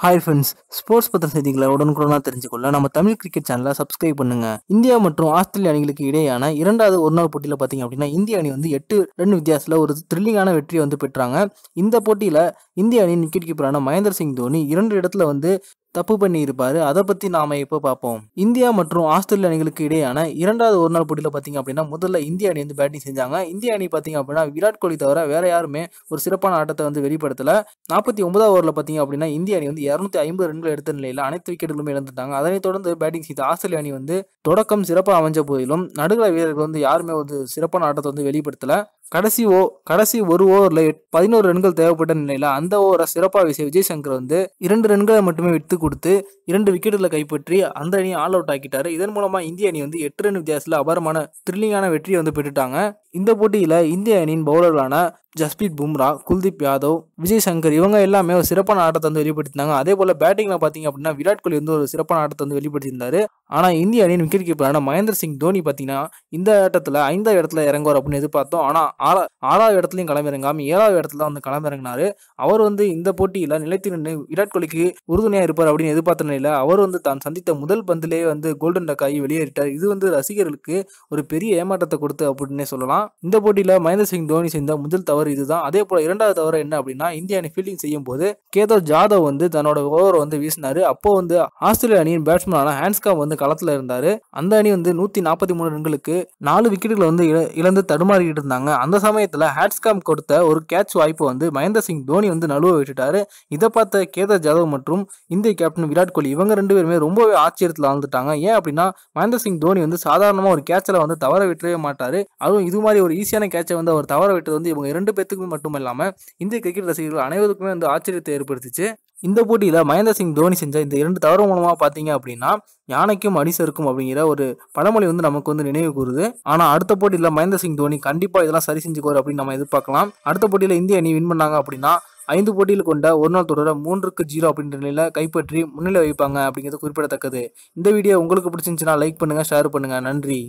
hi friends sports பத்திர செய்திகளை உடனுக்குடனாக தெரிஞ்சுக்கொள்ள நம்ம தமிழ் கிரிக்கெட் சேனலை சப்ஸ்கிரைப் பண்ணுங்க இந்தியா மற்றும் ஆஸ்திரேலிய அணிகளுக்கு இடையேயான இரண்டாவது ஒரு நாள் போட்டியில் பார்த்தீங்க அப்படின்னா இந்திய அணி வந்து எட்டு ரன் வித்தியாசத்தில் ஒரு த்ரில்லிங்கான வெற்றியை வந்து பெற்றாங்க இந்த போட்டியில் இந்திய அணியின் விக்கெட் கீப்பரான மகேந்திர சிங் தோனி இரண்டு இடத்துல வந்து தப்பு பண்ணியிருப்பாரு அதை பற்றி நாம் இப்போ பார்ப்போம் இந்தியா மற்றும் ஆஸ்திரேலிய அணிகளுக்கு இடையான இரண்டாவது ஒரு நாள் போட்டியில் பார்த்தீங்க அப்படின்னா முதல்ல இந்திய அணி வந்து பேட்டிங் செஞ்சாங்க இந்திய அணி பார்த்தீங்க அப்படின்னா விராட் கோலி தவிர வேற யாருமே ஒரு சிறப்பான ஆட்டத்தை வந்து வெளிப்படுத்தல நாற்பத்தி ஒன்பதாவது ஓவரில் பார்த்தீங்க அப்படின்னா இந்திய அணி வந்து இரநூத்தி ஐம்பது ரன்கள் எடுத்த நிலையில் அனைத்து விக்கெட்டுகளும் இழந்துட்டாங்க அதனைத் தொடர்ந்து பேட்டிங் செய்த ஆஸ்திரேலிய அணி வந்து தொடக்கம் சிறப்பாக அமைஞ்ச போதிலும் நடுகள வீரர்கள் வந்து யாருமே ஒரு சிறப்பான ஆட்டத்தை வந்து வெளிப்படுத்தல கடைசி ஓ கடைசி ஒரு ஓவரில் பதினோரு ரன்கள் தேவைப்பட்ட நிலையில் அந்த ஓவரை சிறப்பாக விஜய் சங்கர் வந்து இரண்டு ரன்களை மட்டுமே விட்டு கொடுத்து இரண்டு விக்கெட்டுகளை கைப்பற்றி அந்த அணியை ஆல் அவுட் ஆக்கிட்டாரு இதன் மூலமாக இந்திய அணி வந்து எட்டு ரன் வித்தியாசத்தில் அபாரமான த்ரில்லிங்கான வெற்றியை வந்து பெற்றுட்டாங்க இந்த போட்டியில் இந்திய அணியின் பவுலர்களான ஜஸ்பீத் பும்ரா குல்தீப் யாதவ் விஜய் சங்கர் இவங்க எல்லாமே ஒரு சிறப்பான ஆட்டத்தை வந்து வெளிப்படுத்தினாங்க அதே போல் பேட்டிங்கில் பார்த்தீங்க அப்படின்னா விராட் கோலி வந்து ஒரு சிறப்பான ஆட்டத்தை வந்து வெளிப்படுத்தியிருந்தாரு ஆனால் இந்திய அணியின் விக்கெட் கீப்பரான மகேந்திர சிங் தோனி பார்த்தீங்கன்னா இந்த ஆட்டத்தில் ஐந்தாவது இடத்துல இறங்குவார் அப்படின்னு எதிர்பார்த்தோம் ஆனால் ஆறா ஆறாவது இடத்துலையும் களமிறங்காமல் ஏழாவது இடத்துல வந்து களமிறங்கினார் அவர் வந்து இந்த போட்டியில் நிலைத்து நின்று விராட் கோலிக்கு உறுதுணையாக இருப்பார் அப்படின்னு எதிர்பார்த்த நிலையில் அவர் வந்து தான் சந்தித்த முதல் பந்திலேயே வந்து கோல்டன் டக்காகி வெளியேறிட்டார் இது வந்து ரசிகர்களுக்கு ஒரு பெரிய ஏமாற்றத்தை கொடுத்து அப்படின்னே சொல்லலாம் இந்த போட்டியில் மகேந்திர சிங் தோனி செய்த முதல் தவறு இதுதான் அதே போல இரண்டாவது தவறு என்ன அப்படின்னா இந்திய அணி ஃபீல்டிங் செய்யும் போது கேதவ் ஜாதவ் வந்து தன்னோட ஓவர் வந்து வீசினாரு அப்போ வந்து ஆஸ்திரேலிய அணியின் பேட்ஸ்மேனான ஹேண்ட்ஸ்காம் வந்து களத்தில் இருந்தாரு அந்த அணி வந்து நூத்தி நாற்பத்தி மூணு ரன்களுக்கு நாலு விக்கெட்டுகளை வந்து இழந்து தடுமாறிக்கிட்டு இருந்தாங்க அந்த சமயத்தில் ஹேட்ஸ்காம் கொடுத்த ஒரு கேட்ச் வாய்ப்பு வந்து மகேந்திர சிங் தோனி வந்து நழுவ விட்டுட்டாரு இதை பார்த்த கேதர் ஜாதவ் மற்றும் இந்திய கேப்டன் விராட் கோலி இவங்க ரெண்டு பேருமே ரொம்பவே ஆச்சரியத்தில் வாழ்ந்துட்டாங்க ஏன் அப்படின்னா மகேந்திர சிங் தோனி வந்து சாதாரணமாக ஒரு கேட்சில் வந்து தவற விட்டுவே மாட்டாரு அதுவும் இது மாதிரி ஒரு ஈஸியான கேட்சை வந்து அவர் தவற விட்டது வந்து இவங்க இரண்டு பேத்துக்குமே மட்டும் இல்லாமல் இந்திய கிரிக்கெட் ரசிகர்கள் அனைவருக்குமே வந்து ஆச்சரியத்தை ஏற்படுத்திச்சு இந்த போட்டியில் மகேந்திர சிங் தோனி செஞ்ச இந்த இரண்டு தவறு மூலமாக பார்த்தீங்க அப்படின்னா யானைக்கும் அடிசருக்கும் அப்படிங்கிற ஒரு பழமொழி வந்து நமக்கு வந்து நினைவு கூறுது ஆனால் அடுத்த போட்டியில் மகேந்திர சிங் தோனி கண்டிப்பாக இதெல்லாம் சரி செஞ்சுக்கோர் அப்படின்னு நம்ம எதிர்பார்க்கலாம் அடுத்த போட்டியில் இந்திய அணி வின் பண்ணாங்க அப்படின்னா ஐந்து போட்டியில் கொண்ட ஒரு நாள் தொடர மூன்றுக்கு ஜீரோ அப்படின்ற நிலையில் கைப்பற்றி முன்னிலை வைப்பாங்க அப்படிங்கிறது குறிப்பிடத்தக்கது இந்த வீடியோ உங்களுக்கு பிடிச்சிருந்துச்சுன்னா லைக் பண்ணுங்கள் ஷேர் பண்ணுங்கள் நன்றி